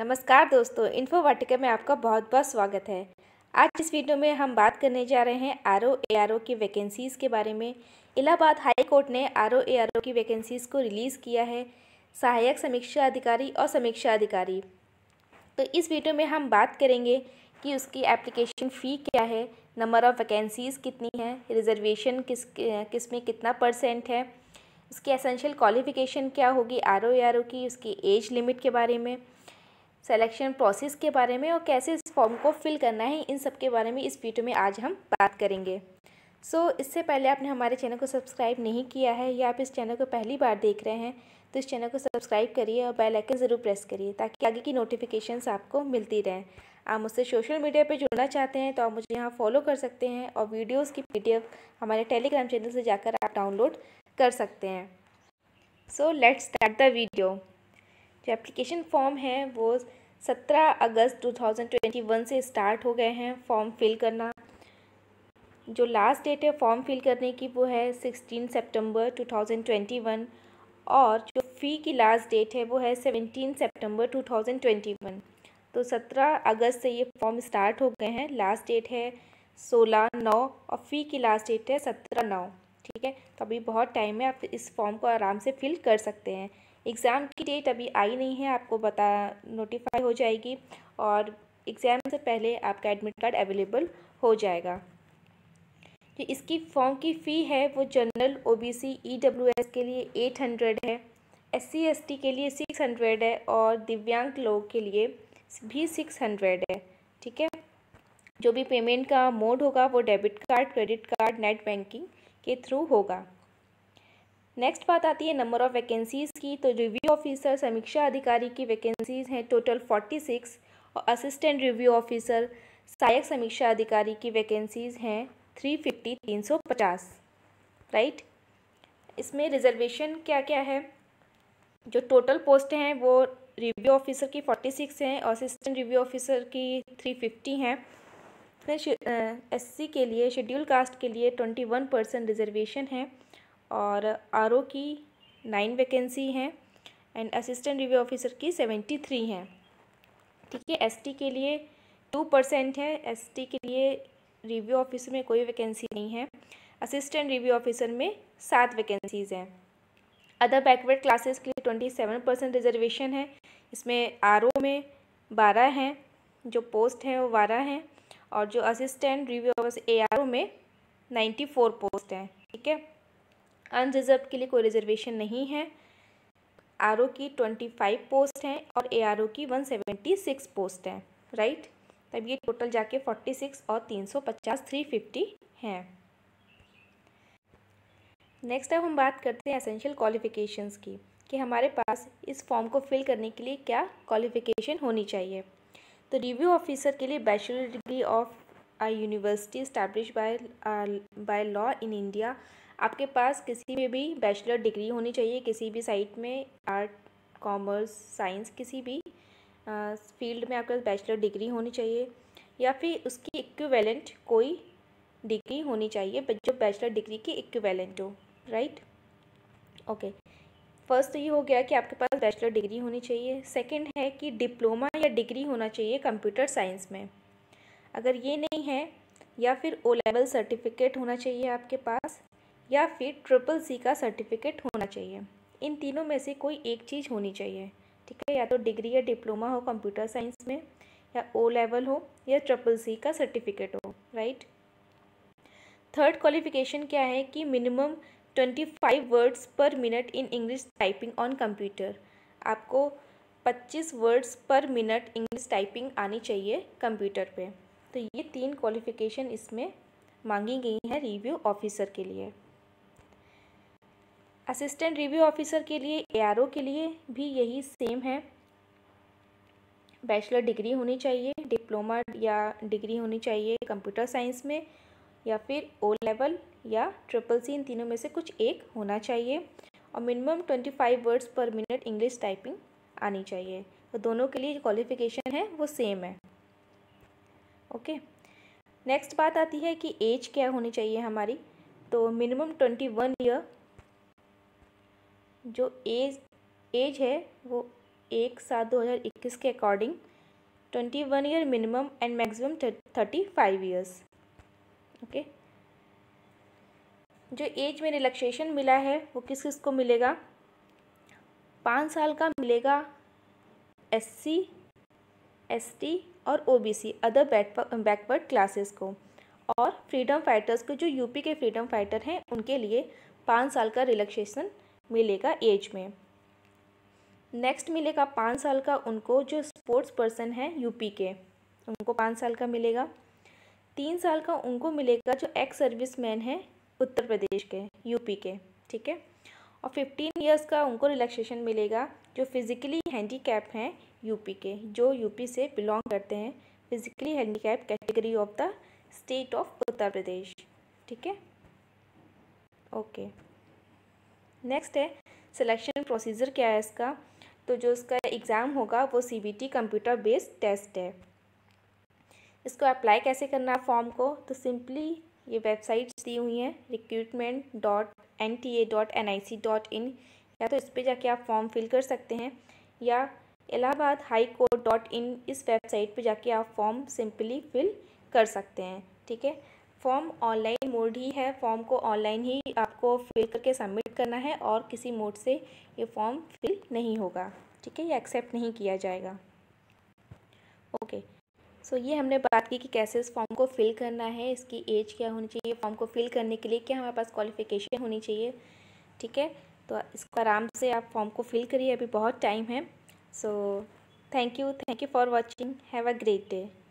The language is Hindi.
नमस्कार दोस्तों इन्फो वाटिका में आपका बहुत बहुत स्वागत है आज इस वीडियो में हम बात करने जा रहे हैं are O A R O की वैकेंसीज़ के बारे में इलाहाबाद हाई कोर्ट ने R O A R O की वैकेंसीज़ को रिलीज़ किया है सहायक समीक्षा अधिकारी और समीक्षा अधिकारी तो इस वीडियो में हम बात करेंगे कि उसकी एप्लीकेशन फ़ी क्या है नंबर ऑफ़ वैकेंसीज़ कितनी है रिजर्वेशन किस किस में कितना परसेंट है उसकी एसेंशियल क्वालिफ़िकेशन क्या होगी are O A R O की उसकी एज लिमिट के बारे में सेलेक्शन प्रोसेस के बारे में और कैसे इस फॉर्म को फिल करना है इन सब के बारे में इस वीडियो में आज हम बात करेंगे सो so, इससे पहले आपने हमारे चैनल को सब्सक्राइब नहीं किया है या आप इस चैनल को पहली बार देख रहे हैं तो इस चैनल को सब्सक्राइब करिए और बेल आइकन ज़रूर प्रेस करिए ताकि आगे की नोटिफिकेशंस आपको मिलती रहें आप मुझसे सोशल मीडिया पर जुड़ना चाहते हैं तो आप मुझे यहाँ फॉलो कर सकते हैं और वीडियोज़ की पी हमारे टेलीग्राम चैनल से जाकर आप डाउनलोड कर सकते हैं so let's start the video जो एप्लीकेशन फॉर्म है वो सत्रह अगस्त 2021 से स्टार्ट हो गए हैं फॉर्म फिल करना जो लास्ट डेट है फॉर्म फिल करने की वो है सिक्सटीन सितंबर 2021 और जो फ़ी की लास्ट डेट है वो है थाउजेंड सितंबर 2021 तो सत्रह अगस्त से ये फॉर्म स्टार्ट हो गए हैं लास्ट डेट है सोलह नौ और फ़ी की लास्ट डेट है सत्रह नौ ठीक है तो अभी बहुत टाइम है आप इस फॉर्म को आराम से फिल कर सकते हैं एग्ज़ाम की डेट अभी आई नहीं है आपको बता नोटिफाई हो जाएगी और एग्ज़ाम से पहले आपका एडमिट कार्ड अवेलेबल हो जाएगा जो इसकी फॉर्म की फ़ी है वो जनरल ओबीसी ईडब्ल्यूएस के लिए एट हंड्रेड है एससी एसटी के लिए सिक्स हंड्रेड है और दिव्यांग लोगों के लिए भी सिक्स हंड्रेड है ठीक है जो भी पेमेंट का मोड होगा वो debit card credit card net banking के थ्रू होगा नेक्स्ट बात आती है नंबर ऑफ़ वैकेंसीज़ की तो रिव्यू ऑफिसर समीक्षा अधिकारी की वैकेंसीज़ हैं टोटल फोर्टी सिक्स और असिस्टेंट रिव्यू ऑफिसर सहायक समीक्षा अधिकारी की वैकेंसीज़ हैं थ्री फिफ्टी तीन सौ पचास राइट इसमें रिजर्वेशन क्या क्या है जो टोटल पोस्ट हैं वो रिव्यू ऑफिसर की फोर्टी सिक्स हैं और असिस्टेंट रिव्यू ऑफिसर की थ्री फिफ्टी हैं फिर एस के लिए शेड्यूल कास्ट के लिए ट्वेंटी वन परसेंट रिजर्वेशन है और आर की नाइन वैकेंसी हैं एंड असिस्टेंट रिव्यू ऑफिसर की सेवेंटी थ्री हैं ठीक है एसटी के लिए टू परसेंट है एसटी के लिए रिव्यू ऑफिसर में कोई वैकेंसी नहीं है असिस्टेंट रिव्यू ऑफिसर में सात वैकेंसीज़ हैं अदर बैकवर्ड क्लासेस के लिए ट्वेंटी सेवन परसेंट रिजर्वेशन है इसमें आर में बारह हैं जो पोस्ट हैं वो बारह हैं और जो असिस्टेंट रिव्यू ऑफिस ए में नाइन्टी फोर पोस्ट हैं ठीक है अनरिजर्व के लिए कोई रिजर्वेशन नहीं है आर की ट्वेंटी फाइव पोस्ट हैं और ए की वन सेवेंटी सिक्स पोस्ट हैं राइट तब ये टोटल जाके फोर्टी सिक्स और तीन सौ पचास थ्री फिफ्टी हैं नेक्स्ट अब हम बात करते हैं एसेंशियल क्वालिफ़िकेशंस की कि हमारे पास इस फॉर्म को फिल करने के लिए क्या क्वालिफ़िकेशन होनी चाहिए तो रिव्यू ऑफिसर के लिए bachelor degree of I university establish by by law in India आपके पास किसी में भी बैचलर डिग्री होनी चाहिए किसी भी साइट में आर्ट कॉमर्स साइंस किसी भी फील्ड में आपके पास बैचलर डिग्री होनी चाहिए या फिर उसकी इक्विवेलेंट कोई डिग्री होनी चाहिए जो बैचलर डिग्री की इक्विवेलेंट हो राइट ओके फर्स्ट तो ये हो गया कि आपके पास बैचलर डिग्री होनी चाहिए सेकंड है कि डिप्लोमा या डिग्री होना चाहिए कंप्यूटर साइंस में अगर ये नहीं है या फिर ओ लेवल सर्टिफिकेट होना चाहिए आपके पास या फिर ट्रिपल सी का सर्टिफिकेट होना चाहिए इन तीनों में से कोई एक चीज़ होनी चाहिए ठीक है या तो डिग्री या डिप्लोमा हो कंप्यूटर साइंस में या ओ लेवल हो या ट्रिपल सी का सर्टिफिकेट हो राइट थर्ड क्वालिफिकेशन क्या है कि minimum twenty five words per minute in English typing on computer आपको पच्चीस words per minute English typing आनी चाहिए कंप्यूटर पे तो ये तीन क्वालिफिकेशन इसमें मांगी गई हैं रिव्यू ऑफिसर के लिए असिस्टेंट रिव्यू ऑफिसर के लिए ए के लिए भी यही सेम है बैचलर डिग्री होनी चाहिए डिप्लोमा या डिग्री होनी चाहिए कंप्यूटर साइंस में या फिर ओ लेवल या ट्रिपल सी इन तीनों में से कुछ एक होना चाहिए और minimum twenty five words per minute English typing आनी चाहिए तो दोनों के लिए क्वालिफिकेशन है वो सेम है ओके नेक्स्ट बात आती है कि एज क्या होनी चाहिए हमारी तो मिनिमम ट्वेंटी वन ईयर जो एज एज है वो एक सात दो हज़ार इक्कीस के according twenty one year minimum and maximum thirty five years okay जो एज में रिलैक्सेशन मिला है वो किस किस को मिलेगा पाँच साल का मिलेगा एस सी एस टी और O B C other backward classes को और फ्रीडम फाइटर्स को जो यूपी के फ्रीडम फाइटर हैं उनके लिए पाँच साल का रिलैक्सेशन मिलेगा एज में नेक्स्ट मिलेगा पाँच साल का उनको जो स्पोर्ट्स पर्सन है यूपी के उनको पाँच साल का मिलेगा तीन साल का उनको मिलेगा जो एक्स सर्विस मैन है उत्तर प्रदेश के यूपी के ठीक है और फिफ्टीन ईयर्स का उनको रिलैक्सेशन मिलेगा जो फिज़िकली हैंडीकैप हैं यूपी के जो यूपी से बिलोंग करते हैं physically handicap category of the state of Uttar Pradesh ठीक है ओके नेक्स्ट है सिलेक्शन प्रोसीजर क्या है इसका तो जो इसका एग्ज़ाम होगा वो C B T computer based test है इसको अप्लाई कैसे करना है फॉर्म को तो सिंपली ये वेबसाइट्स दी हुई हैं recruitment dot N T A dot N I C dot in या तो इस पर जाके आप फॉर्म फिल कर सकते हैं या Allahabad high court dot in इस वेबसाइट पे जाके आप फॉर्म सिंपली फिल कर सकते हैं ठीक है फॉर्म ऑनलाइन मोड ही है फॉर्म को ऑनलाइन ही आपको फिल करके सबमिट करना है और किसी मोड से ये फॉर्म फिल नहीं होगा ठीक है ये एक्सेप्ट नहीं किया जाएगा ओके सो ये हमने बात की कि कैसे इस फॉर्म को फिल करना है इसकी एज क्या होनी चाहिए फॉर्म को फिल करने के लिए क्या हमारे पास क्वालिफिकेशन होनी चाहिए ठीक है तो इसको आराम से आप फॉर्म को फिल करिए अभी बहुत टाइम है so thank you thank you for watching have a great day